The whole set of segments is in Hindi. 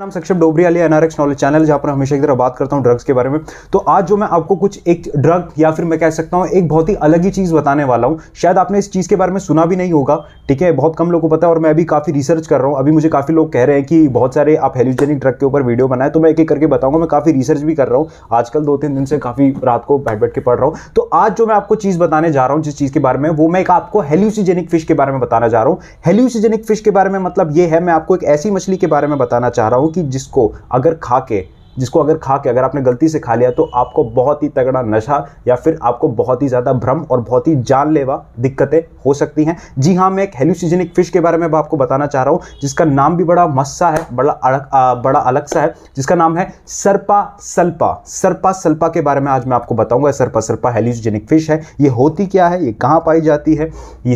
नाम सक्षम डोबरियाली एन नॉलेज चैनल जहाँ पर हमेशा की तरह बात करता हूँ ड्रग्स के बारे में तो आज जो मैं आपको कुछ एक ड्रग या फिर मैं कह सकता हूँ एक बहुत ही अलग ही चीज़ बताने वाला हूँ शायद आपने इस चीज़ के बारे में सुना भी नहीं होगा ठीक है बहुत कम लोगों को पता है और मैं अभी काफ़ी रिसर्च कर रहा हूँ अभी मुझे काफ़ी लोग कह रहे हैं कि बहुत सारे आप हेल्यूजेनिक ड्रग के ऊपर वीडियो बनाए तो मैं एक एक करके बताऊँगा मैं काफ़ी रिसर्च भी कर रहा हूँ आजकल दो तीन दिन से काफ़ी रात को बैठ बैठ के पढ़ रहा हूँ तो आज जो मैं आपको चीज़ बताने जा रहा हूँ जिस चीज़ के बारे में वो मैं आपको हेल्यूसीजेनिक फिश के बारे में बताना चाह रहा हूँ हेल्यूसीजेनिक फिश के बारे में मतलब ये है मैं आपको एक ऐसी मछली के बारे में बताना चाह रहा हूँ कि जिसको अगर खा के जिसको अगर खा के अगर आपने गलती से खा लिया तो आपको बहुत ही तगड़ा नशा या फिर आपको बहुत ही ज़्यादा भ्रम और बहुत ही जानलेवा दिक्कतें हो सकती हैं जी हाँ मैं एक हेल्यूसिजेनिक फ़िश के बारे में आपको बताना चाह रहा हूँ जिसका नाम भी बड़ा मस्सा है बड़ा अड़क आ, बड़ा अलग सा है जिसका नाम है सरपा सल्पा सरपा सल्पा के बारे में आज मैं आपको बताऊँगा सरपा सरपा हेल्यूसिजेनिक फ़िश है ये होती क्या है ये कहाँ पाई जाती है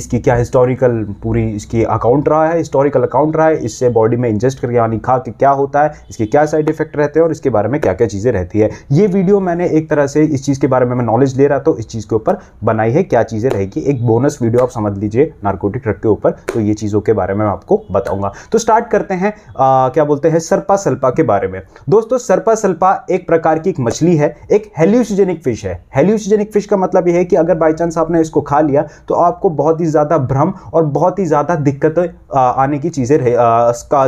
इसकी क्या हिस्टोरिकल पूरी इसकी अकाउंट रहा है हिस्टोरिकल अकाउंट रहा है इससे बॉडी में इंजेस्ट करके यानी खा के क्या होता है इसके क्या साइड इफेक्ट रहते हैं और इसके बारे में क्या क्या चीज़ें रहती है ये वीडियो मैंने एक तरह से इस चीज़ के बारे में मैं नॉलेज ले रहा था तो इस चीज़ के ऊपर बनाई है क्या चीज़ें रहेगी एक बोनस वीडियो आप समझ लीजिए नार्कोटिक ट्रक के ऊपर तो ये चीज़ों के बारे में मैं आपको बताऊंगा तो स्टार्ट करते हैं आ, क्या बोलते हैं सरपा सल्पा के बारे में दोस्तों सरपा सल्पा एक प्रकार की एक मछली है एक हेल्यूसिजेनिक फिश है हेल्यूसिजेनिक फिश का मतलब यह है कि अगर बाई चांस आपने इसको खा लिया तो आपको बहुत ही ज़्यादा भ्रम और बहुत ही ज़्यादा दिक्कत आने की चीज़ें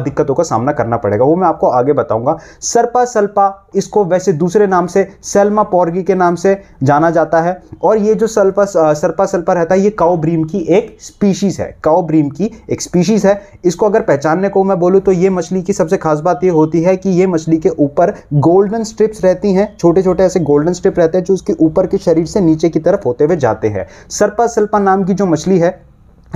दिक्कतों का सामना करना पड़ेगा वो मैं आपको आगे बताऊंगा सरपा सल्पा इसको वैसे दूसरे नाम से सेल्मा पॉर्गी के नाम से जाना जाता है और ये जो सल्पा सर्पा सल्पा रहता है ये काओ ब्रीम की एक स्पीशीज़ है काओ ब्रीम की एक स्पीशीज़ है इसको अगर पहचानने को मैं बोलूँ तो ये मछली की सबसे खास बात ये होती है कि ये मछली के ऊपर गोल्डन स्ट्रिप्स रहती हैं छोटे छोटे ऐसे गोल्डन स्ट्रिप रहते हैं जो उसके ऊपर के शरीर से नीचे की तरफ होते हुए जाते हैं सर्पा सल्पा नाम की जो मछली है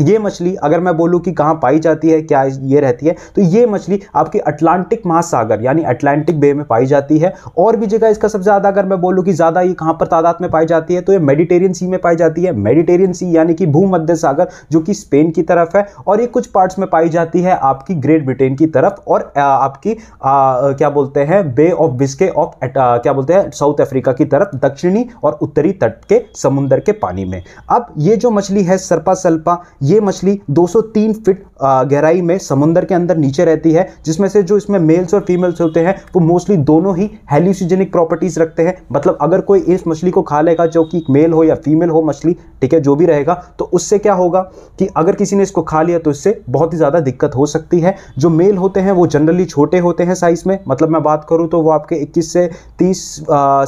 ये मछली अगर मैं बोलूँ कि कहाँ पाई जाती है क्या ये रहती है तो ये मछली आपके अटलांटिक महासागर यानी अटलांटिक बे में पाई जाती है और भी जगह इसका सबसे ज़्यादा अगर मैं बोलूँ कि ज़्यादा ये कहाँ पर तादाद में पाई जाती है तो ये मेडिटेरियन सी में पाई जाती है मेडिटेरियन सी यानी कि भूमध्य सागर जो कि स्पेन की तरफ है और ये कुछ पार्ट्स में पाई जाती है आपकी ग्रेट ब्रिटेन की तरफ और आपकी आ, क्या बोलते हैं बे ऑफ बिस्के ऑफ क्या बोलते हैं साउथ अफ्रीका की तरफ दक्षिणी और उत्तरी तट के समुद्र के पानी में अब ये जो मछली है सर्पा सल्पा ये मछली 203 फीट गहराई में समुंदर के अंदर नीचे रहती है जिसमें से जो इसमें मेल्स और फीमेल्स होते हैं वो मोस्टली दोनों ही हेल्यूसिजेनिक प्रॉपर्टीज़ रखते हैं मतलब अगर कोई इस मछली को खा लेगा जो कि मेल हो या फीमेल हो मछली ठीक है जो भी रहेगा तो उससे क्या होगा कि अगर किसी ने इसको खा लिया तो इससे बहुत ही ज़्यादा दिक्कत हो सकती है जो मेल होते हैं वो जनरली छोटे होते हैं साइज़ में मतलब मैं बात करूँ तो वो आपके इक्कीस से तीस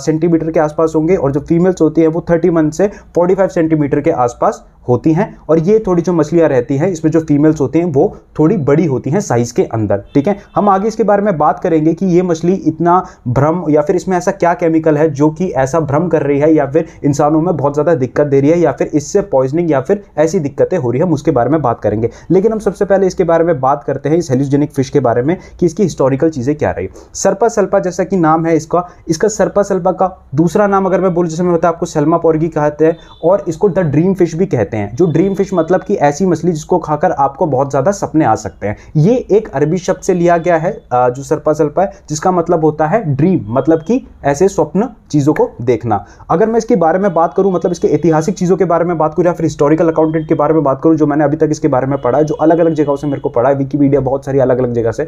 सेंटीमीटर के आसपास होंगे और जो फीमेल्स होती है वो थर्टी मंथ से फोर्टी सेंटीमीटर के आसपास होती हैं और ये थोड़ी हमारी जो मछलियाँ रहती हैं इसमें जो फीमेल्स होते हैं वो थोड़ी बड़ी होती हैं साइज़ के अंदर ठीक है हम आगे इसके बारे में बात करेंगे कि ये मछली इतना भ्रम या फिर इसमें ऐसा क्या केमिकल है जो कि ऐसा भ्रम कर रही है या फिर इंसानों में बहुत ज़्यादा दिक्कत दे रही है या फिर इससे पॉइजनिंग या फिर ऐसी दिक्कतें हो रही है हम उसके बारे में बात करेंगे लेकिन हम सबसे पहले इसके बारे में बात करते हैं इस हेल्यूजेनिक फिश के बारे में कि इसकी हिस्टोरिकल चीज़ें क्या रही सरपा सल्पा जैसा कि नाम है इसका इसका सरपा सल्पा का दूसरा नाम अगर मैं बोलूँ जैसे मैं बताया आपको सलमा पौरगी कहते हैं और इसको द ड्रीम फिश भी कहते हैं जो ड्रीम फिश मतलब कि की ऐसी मछली जिसको खाकर आपको बहुत ज़्यादा सपने आ सकते हैं ये एक अरबी शब्द से लिया गया है जो सरपा सरपा है जिसका मतलब होता है ड्रीम मतलब कि ऐसे स्वप्न चीज़ों को देखना अगर मैं इसके बारे में बात करूं मतलब इसके ऐतिहासिक चीज़ों के बारे में बात करूं या फिर हिस्टोरिकल अकाउंटेंट के बारे में बात करूं जो मैंने अभी तक इसके बारे में पढ़ा है जो अलग अलग जगहों से मेरे को पढ़ा है विकीपीडिया बहुत सारी अलग अलग जगह से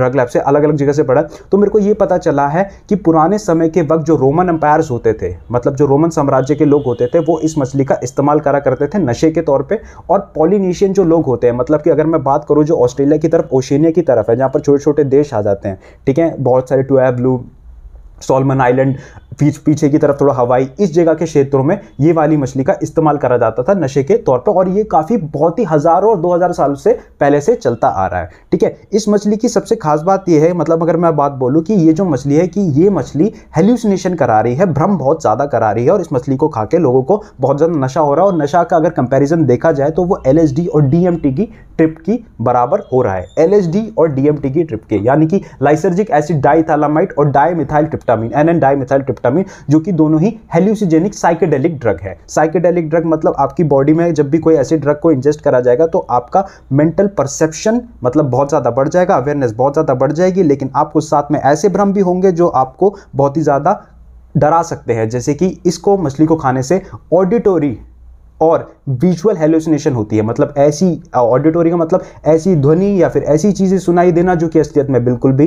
ड्रग लैब से अलग अलग जगह से पढ़ा तो मेरे को ये पता चला है कि पुराने समय के वक्त जो रोमन अंपायर्स होते थे मतलब जो रोमन साम्राज्य के लोग होते थे वो इस मछली का इस्तेमाल करा करते थे नशे के तौर पर पे और पॉलिनेशियन जो लोग होते हैं मतलब कि अगर मैं बात करूँ जो ऑस्ट्रेलिया की तरफ ओशिनिया की तरफ है जहाँ पर छोटे छोटे देश आ जाते हैं ठीक है बहुत सारे टू ब्लू सोलमन आइलैंड पीछ पीछे की तरफ थोड़ा हवाई इस जगह के क्षेत्रों में ये वाली मछली का इस्तेमाल करा जाता था नशे के तौर पर और ये काफ़ी बहुत ही हज़ारों और दो हजार साल से पहले से चलता आ रहा है ठीक है इस मछली की सबसे खास बात ये है मतलब अगर मैं बात बोलूँ कि ये जो मछली है कि ये मछली हेल्यूसिनेशन करा रही है भ्रम बहुत ज़्यादा करा रही है और इस मछली को खा के लोगों को बहुत ज़्यादा नशा हो रहा है और नशा का अगर कंपेरिजन देखा जाए तो वो एल और डी की ट्रिप की बराबर हो रहा है एल और डी की ट्रिप के यानी कि लाइसर्जिक एसिड डाई और methyl trip tryptamine N N dimethyl tryptamine जो कि दोनों ही हेल्यूसिजेनिक साइकेडेलिक ड्रग है साइकेडेलिक ड्रग मतलब आपकी बॉडी में जब भी कोई ऐसे ड्रग को इंजेस्ट करा जाएगा तो आपका मेंटल परसेप्शन मतलब बहुत ज़्यादा बढ़ जाएगा अवेयरनेस बहुत ज़्यादा बढ़ जाएगी लेकिन आपको साथ में ऐसे भ्रम भी होंगे जो आपको बहुत ही ज़्यादा डरा सकते हैं जैसे कि इसको मछली को खाने से ऑडिटोरी और विजुअल हेलोसिनेशन होती है मतलब ऐसी ऑडिटोरी का मतलब ऐसी ध्वनि या फिर ऐसी चीज़ें सुनाई देना जो कि असलियत में बिल्कुल भी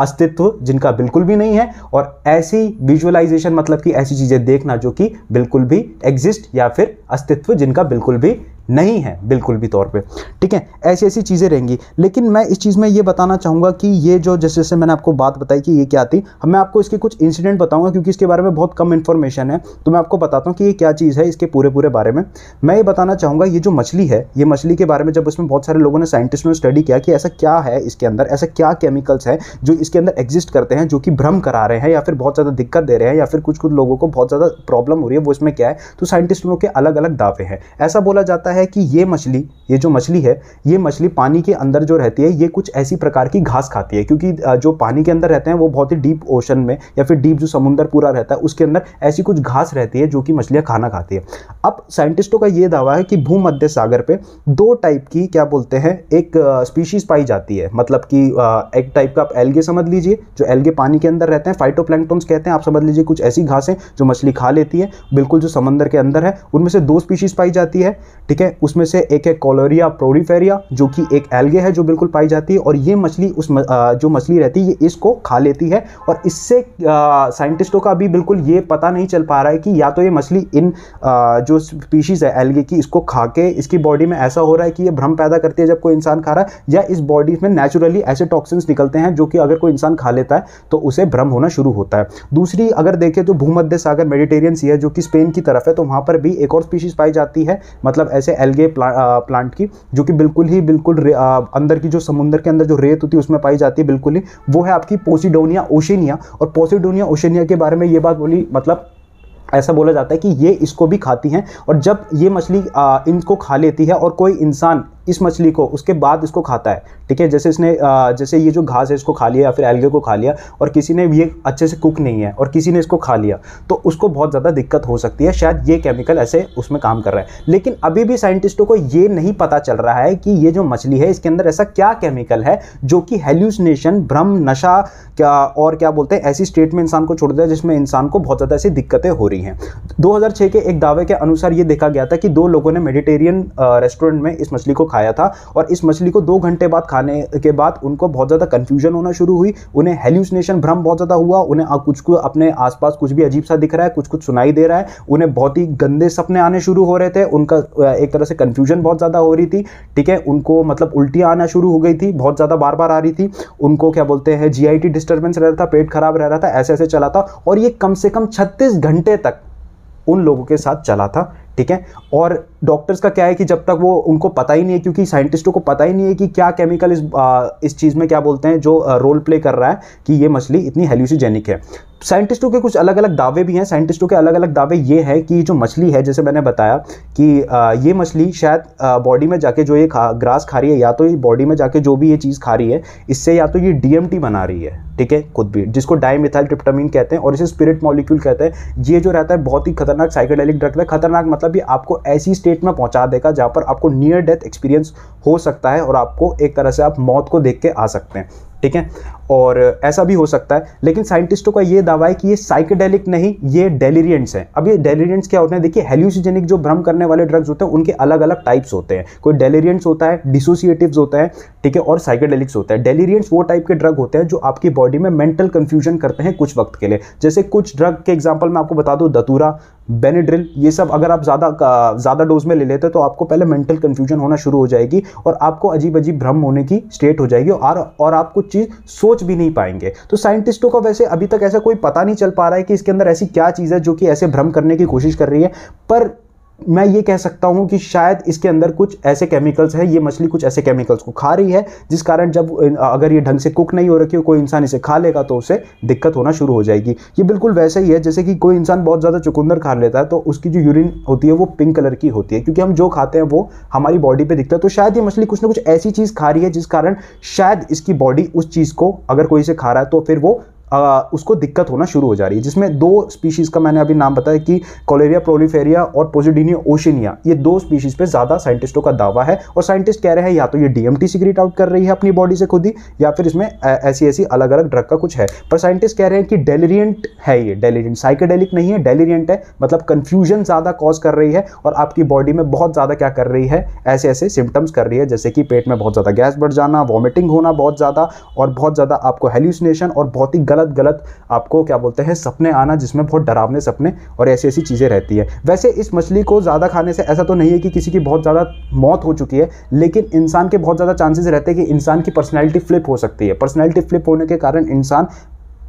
अस्तित्व जिनका बिल्कुल भी नहीं है और ऐसी विजुअलाइजेशन मतलब कि ऐसी चीज़ें देखना जो कि बिल्कुल भी एग्जिस्ट या फिर अस्तित्व जिनका बिल्कुल भी नहीं है बिल्कुल भी तौर पे ठीक है ऐसी ऐसी चीज़ें रहेंगी लेकिन मैं इस चीज़ में ये बताना चाहूँगा कि ये जो जैसे जैसे मैंने आपको बात बताई कि ये क्या थी मैं आपको इसके कुछ इंसिडेंट बताऊँगा क्योंकि इसके बारे में बहुत कम इन्फॉर्मेशन है तो मैं आपको बताता हूँ कि ये क्या चीज़ है इसके पूरे पूरे बारे में मैं ये बताना चाहूँगा ये जो मछली है ये मछली के बारे में जब उसमें बहुत सारे लोगों ने साइंटिस्ट ने स्टडी किया कि ऐसा क्या है इसके अंदर ऐसा क्या केमिकल्स है जो इसके अंदर एग्जिस्ट करते हैं जो कि भ्रम करा रहे हैं या फिर बहुत ज़्यादा दिक्कत दे रहे हैं या फिर कुछ कुछ लोगों को बहुत ज़्यादा प्रॉब्लम हो रही है वो इसमें क्या है तो साइंटिस्टों के अलग अलग दावे हैं ऐसा बोला जाता है है कि ये मछली ये जो मछली है ये मछली पानी के अंदर जो रहती है ये कुछ ऐसी प्रकार की घास खाती है क्योंकि जो पानी के अंदर रहते हैं वो बहुत ही डीप ओशन में या फिर डीप जो समुंदर पूरा रहता है उसके अंदर ऐसी कुछ घास रहती है जो कि मछलियाँ खाना खाती है अब साइंटिस्टों का ये दावा है कि भूमध्य सागर पर दो टाइप की क्या बोलते हैं एक स्पीशीज़ पाई जाती है मतलब कि एक टाइप का आप एल्गे समझ लीजिए जो एल्गे पानी के अंदर रहते हैं फाइटोप्लैंक्टोन्स कहते हैं आप समझ लीजिए कुछ ऐसी घासें जो मछली खा लेती है बिल्कुल जो समंदर के अंदर है उनमें से दो स्पीशीज़ पाई जाती है ठीक है है उसमें से एक है कोलोरिया प्रोरीफेरिया जो कि एक एल्गे है जो बिल्कुल पाई जाती है और ये मछली उस म, आ, जो मछली रहती है ये इसको खा लेती है और इससे साइंटिस्टों का भी बिल्कुल ये पता नहीं चल पा रहा है कि या तो ये मछली इन आ, जो स्पीशीज़ है एल्गे की इसको खा के इसकी बॉडी में ऐसा हो रहा है कि ये भ्रम पैदा करती है जब कोई इंसान खा रहा है या इस बॉडी में नेचुरली ऐसे टॉक्सिन्स निकलते हैं जो कि अगर कोई इंसान खा लेता है तो उसे भ्रम होना शुरू होता है दूसरी अगर देखें तो भूमध्य सागर मेडिटेरियन सी है जो कि स्पेन की तरफ है तो वहाँ पर भी एक और स्पीशीज़ पाई जाती है मतलब ऐसे एलगे प्लांट uh, की जो कि बिल्कुल ही बिल्कुल uh, अंदर की जो समुंदर के अंदर जो रेत होती है उसमें पाई जाती है बिल्कुल ही वो है आपकी पोसिडोनिया ओशेनिया और पोसिडोनिया ओशेनिया के बारे में ये बात बोली मतलब ऐसा बोला जाता है कि ये इसको भी खाती हैं और जब ये मछली uh, इनको खा लेती है और कोई इंसान इस मछली को उसके बाद इसको खाता है ठीक है जैसे इसने जैसे ये जो घास है इसको खा लिया या फिर एल्गे को खा लिया और किसी ने ये अच्छे से कुक नहीं है और किसी ने इसको खा लिया तो उसको बहुत ज़्यादा दिक्कत हो सकती है शायद ये केमिकल ऐसे उसमें काम कर रहा है लेकिन अभी भी साइंटिस्टों को ये नहीं पता चल रहा है कि ये जो मछली है इसके अंदर ऐसा क्या केमिकल है जो कि हेल्यूसनेशन भ्रम नशा क्या और क्या बोलते हैं ऐसी स्टेट में इंसान को छोड़ दिया जिसमें इंसान को बहुत ज़्यादा ऐसी दिक्कतें हो रही हैं दो के एक दावे के अनुसार ये देखा गया था कि दो लोगों ने मेडिटेरियन रेस्टोरेंट में इस मछली को खाया था और इस मछली को दो घंटे बाद खाने के बाद उनको बहुत ज़्यादा कन्फ्यूजन होना शुरू हुई उन्हें हेल्यूसनेशन भ्रम बहुत ज़्यादा हुआ उन्हें कुछ को अपने आसपास कुछ भी अजीब सा दिख रहा है कुछ कुछ सुनाई दे रहा है उन्हें बहुत ही गंदे सपने आने शुरू हो रहे थे उनका एक तरह से कन्फ्यूजन बहुत ज़्यादा हो रही थी ठीक है उनको मतलब उल्टियाँ आना शुरू हो गई थी बहुत ज़्यादा बार बार आ रही थी उनको क्या बोलते हैं जी डिस्टर्बेंस रह रहा था पेट खराब रह रहा था ऐसे ऐसे चला था और ये कम से कम छत्तीस घंटे तक उन लोगों के साथ चला था ठीक है और डॉक्टर्स का क्या है कि जब तक वो उनको पता ही नहीं है क्योंकि साइंटिस्टों को पता ही नहीं है कि क्या केमिकल इस आ, इस चीज़ में क्या बोलते हैं जो रोल प्ले कर रहा है कि ये मछली इतनी हेल्यूसीजेनिक है साइंटिस्टों के कुछ अलग अलग दावे भी हैं साइंटिस्टों के अलग अलग दावे ये है कि जो मछली है जैसे मैंने बताया कि आ, ये मछली शायद बॉडी में जाके जो ये खा ग्रास खा रही है या तो ये बॉडी में जाके जो भी ये चीज़ खा रही है इससे या तो ये डीएमटी बना रही है ठीक है खुद भी जिसको डाईमिथाइल ट्रिप्टामिन कहते हैं और इसे स्पिरिट मॉलिक्यूल कहते हैं ये जो रहता है बहुत ही खतरनाक साइकेडेलिक ड्रग है खतरनाक मतलब मतलब ये आपको ऐसी स्टेट में पहुंचा देगा जहां पर आपको नियर डेथ एक्सपीरियंस हो सकता है और आपको एक तरह से आप मौत को देख के आ सकते हैं ठीक है और ऐसा भी हो सकता है लेकिन साइंटिस्टों का ये दावा है कि ये साइकेडेलिक नहीं ये डेलीरियंट्स हैं अब ये डेलीरियंट्स क्या होते हैं देखिए हेल्यूसिजेनिक जो भ्रम करने वाले ड्रग्स होते हैं उनके अलग अलग टाइप्स होते हैं कोई डेलीरियंट्स होता है डिसोसिएटिव्स होता है ठीक है और साइकेडेलिक्स होता है डेलीरियंट्स वो टाइप के ड्रग होते हैं जो आपकी बॉडी में मेंटल कन्फ्यूजन करते हैं कुछ वक्त के लिए जैसे कुछ ड्रग के एग्जाम्पल मैं आपको बता दूँ दतूरा बेनिड्रिल ये सब अगर आप ज़्यादा ज़्यादा डोज में ले लेते तो आपको पहले मेंटल कन्फ्यूजन होना शुरू हो जाएगी और आपको अजीब अजीब भ्रम होने की स्टेट हो जाएगी और और आप कुछ चीज़ सोच सोच भी नहीं पाएंगे तो साइंटिस्टों का वैसे अभी तक ऐसा कोई पता नहीं चल पा रहा है कि इसके अंदर ऐसी क्या चीज़ है जो कि ऐसे भ्रम करने की कोशिश कर रही है पर मैं ये कह सकता हूँ कि शायद इसके अंदर कुछ ऐसे केमिकल्स हैं ये मछली कुछ ऐसे केमिकल्स को खा रही है जिस कारण जब अगर ये ढंग से कुक नहीं हो रखी हो कोई इंसान इसे खा लेगा तो उसे दिक्कत होना शुरू हो जाएगी ये बिल्कुल वैसे ही है जैसे कि कोई इंसान बहुत ज़्यादा चुकंदर खा लेता है तो उसकी जो यूरिन होती है वो पिंक कलर की होती है क्योंकि हम जो खाते हैं वो हमारी बॉडी पर दिखता है तो शायद ये मछली कुछ ना कुछ ऐसी चीज़ खा रही है जिस कारण शायद इसकी बॉडी उस चीज़ को अगर कोई इसे खा रहा है तो फिर वो उसको दिक्कत होना शुरू हो जा रही है जिसमें दो स्पीशीज़ का मैंने अभी नाम बताया कि कोलेरिया प्रोलीफेरिया और पोजिडीनियो ओशिनिया ये दो स्पीशीज़ पे ज़्यादा साइंटिस्टों का दावा है और साइंटिस्ट कह रहे हैं या तो ये डीएमटी सिगरेट आउट कर रही है अपनी बॉडी से खुद ही या फिर इसमें ऐसी ऐसी अलग अलग ड्रग का कुछ है पर साइंटिस्ट कह रहे हैं कि डेलीरियंट है ये डेलीरियंट साइकेडेलिक नहीं है डेलीरियंट है मतलब कन्फ्यूजन ज़्यादा कॉज कर रही है और आपकी बॉडी में बहुत ज़्यादा क्या कर रही है ऐसे ऐसे सिम्टम्स कर रही है जैसे कि पेट में बहुत ज़्यादा गैस बढ़ जाना वॉमिटिंग होना बहुत ज़्यादा और बहुत ज़्यादा आपको हेल्यूसिनेशन और बहुत ही गलत गलत गलत आपको क्या बोलते हैं सपने आना जिसमें बहुत डरावने सपने और ऐसी ऐसी चीज़ें रहती है वैसे इस मछली को ज़्यादा खाने से ऐसा तो नहीं है कि किसी की बहुत ज़्यादा मौत हो चुकी है लेकिन इंसान के बहुत ज़्यादा चांसेस रहते हैं कि इंसान की पर्सनैलिटी फ्लिप हो सकती है पर्सनैलिटी फ्लिप होने के कारण इंसान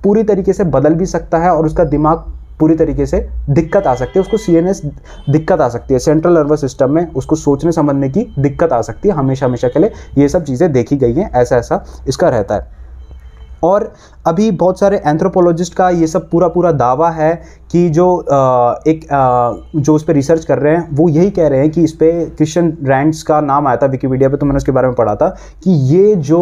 पूरी तरीके से बदल भी सकता है और उसका दिमाग पूरी तरीके से दिक्कत आ सकती है उसको सी दिक्कत आ सकती है सेंट्रल नर्वस सिस्टम में उसको सोचने समझने की दिक्कत आ सकती है हमेशा हमेशा के लिए ये सब चीज़ें देखी गई हैं ऐसा ऐसा इसका रहता है और अभी बहुत सारे एंथ्रोपोलॉजिस्ट का ये सब पूरा पूरा दावा है कि जो एक जो उस पर रिसर्च कर रहे हैं वो यही कह रहे हैं कि इस पर क्रिश्चन रैंड्स का नाम आया था विकीपीडिया पे तो मैंने उसके बारे में पढ़ा था कि ये जो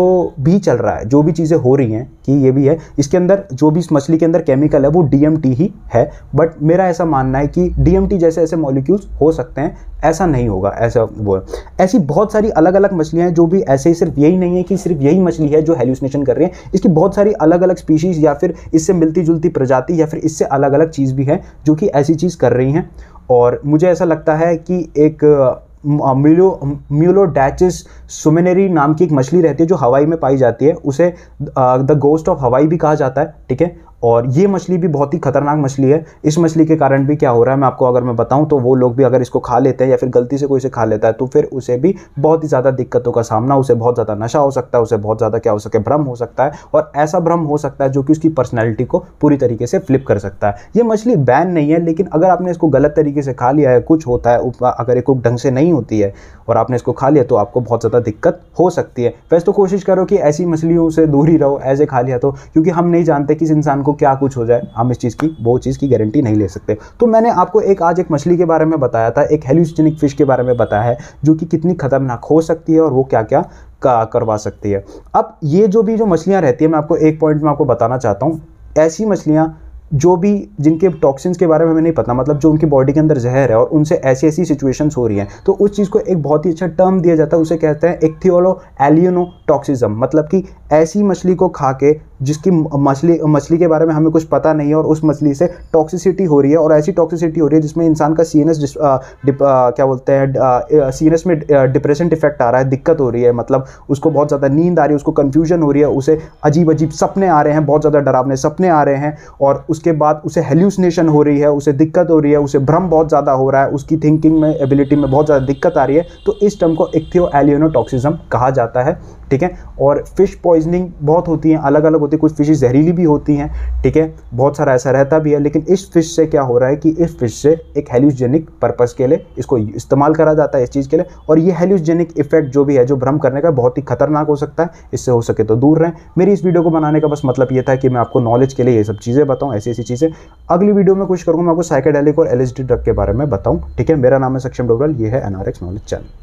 भी चल रहा है जो भी चीज़ें हो रही हैं कि ये भी है इसके अंदर जो भी इस मछली के अंदर केमिकल है वो डी ही है बट मेरा ऐसा मानना है कि डी जैसे ऐसे मॉलिक्यूल्स हो सकते हैं ऐसा नहीं होगा ऐसा वो है ऐसी बहुत सारी अलग अलग मछलियाँ हैं जो भी ऐसे ही सिर्फ यही नहीं है कि सिर्फ यही मछली है जो हेल्यूसिनेशन कर रही है इसकी बहुत सारी अलग अलग अलग स्पीशीज़ या फिर इससे मिलती जुलती प्रजाति या फिर इससे अलग अलग चीज़ भी है जो कि ऐसी चीज़ कर रही हैं और मुझे ऐसा लगता है कि एक म्यूलो म्यूलोडैचिस सुमेनेरी नाम की एक मछली रहती है जो हवाई में पाई जाती है उसे द गोस्ट ऑफ हवाई भी कहा जाता है ठीक है और ये मछली भी बहुत ही खतरनाक मछली है इस मछली के कारण भी क्या हो रहा है मैं आपको अगर मैं बताऊं तो वो लोग भी अगर इसको खा लेते हैं या फिर गलती से कोई इसे खा लेता है तो फिर उसे भी बहुत ही ज़्यादा दिक्कतों का सामना उसे बहुत ज़्यादा नशा हो सकता है उसे बहुत ज़्यादा क्या हो सके भ्रम हो सकता है और ऐसा भ्रम हो सकता है जो कि उसकी पर्सनैलिटी को पूरी तरीके से फ्लिप कर सकता है ये मछली बैन नहीं है लेकिन अगर आपने इसको गलत तरीके से खा लिया है कुछ होता है अगर एक ढंग से नहीं होती है और आपने इसको खा लिया तो आपको बहुत ज़्यादा दिक्कत हो सकती है वैसे तो कोशिश करो कि ऐसी मछलियों से दूर ही रहो ऐसे खा लिया तो क्योंकि हम नहीं जानते किस इंसान को क्या कुछ हो जाए हम इस चीज़ की वो चीज़ की गारंटी नहीं ले सकते तो मैंने आपको एक आज एक मछली के बारे में बताया था एक हेल्यूजनिक फ़िश के बारे में बताया है जो कि कितनी ख़तरनाक हो सकती है और वो क्या क्या करवा सकती है अब ये जो भी जो मछलियाँ रहती है मैं आपको एक पॉइंट में आपको बताना चाहता हूँ ऐसी मछलियाँ जो भी जिनके टॉक्सिन्स के बारे में हमें नहीं पता मतलब जो उनकी बॉडी के अंदर जहर है और उनसे ऐसी ऐसी सिचुएशंस हो रही हैं तो उस चीज़ को एक बहुत ही अच्छा टर्म दिया जाता है उसे कहते हैं एक्थियोलो एलियनो टॉक्सिज्म मतलब कि ऐसी मछली को खा के जिसकी मछली मछली के बारे में हमें कुछ पता नहीं है और उस मछली से टॉक्सिसिटी हो रही है और ऐसी टॉक्सिसिटी हो रही है जिसमें इंसान का सी एन एस क्या बोलते हैं सी एन एस में डिप्रेशन इफेक्ट आ रहा है दिक्कत हो रही है मतलब उसको बहुत ज़्यादा नींद आ रही है उसको कन्फ्यूजन हो रही है उसे अजीब अजीब सपने आ रहे हैं बहुत ज़्यादा डरावने सपने आ रहे हैं और उस उसके बाद उसे हेल्यूसनेशन हो रही है उसे दिक्कत हो रही है उसे भ्रम बहुत ज़्यादा हो रहा है उसकी थिंकिंग में एबिलिटी में बहुत ज़्यादा दिक्कत आ रही है तो इस टर्म को एक्थियो एलियोनोटॉक्सिज्म कहा जाता है ठीक है और फिश पॉइजनिंग बहुत होती है अलग अलग होती है कुछ फिशेज जहरीली भी होती हैं ठीक है ठीके? बहुत सारा ऐसा रहता भी है लेकिन इस फिश से क्या हो रहा है कि इस फिश से एक हेल्यूजेनिक पर्पज़ के लिए इसको इस्तेमाल करा जाता है इस चीज़ के लिए और ये हेल्यूजेनिक इफेक्ट जो भी है जो भ्रम करने का बहुत ही खतरनाक हो सकता है इससे हो सके तो दूर रहें मेरी इस वीडियो को बनाने का बस मतलब ये था कि मैं आपको नॉलेज के लिए ये सब चीज़ें बताऊँ ऐसी ऐसी चीज़ें अगली वीडियो में कुछ करूँगा मैं आपको साइकेडेलिक और एल ड्रग के बारे में बताऊँ ठीक है मेरा नाम है सक्षम डोगल ये है एनआरएक्स नॉलेज चैनल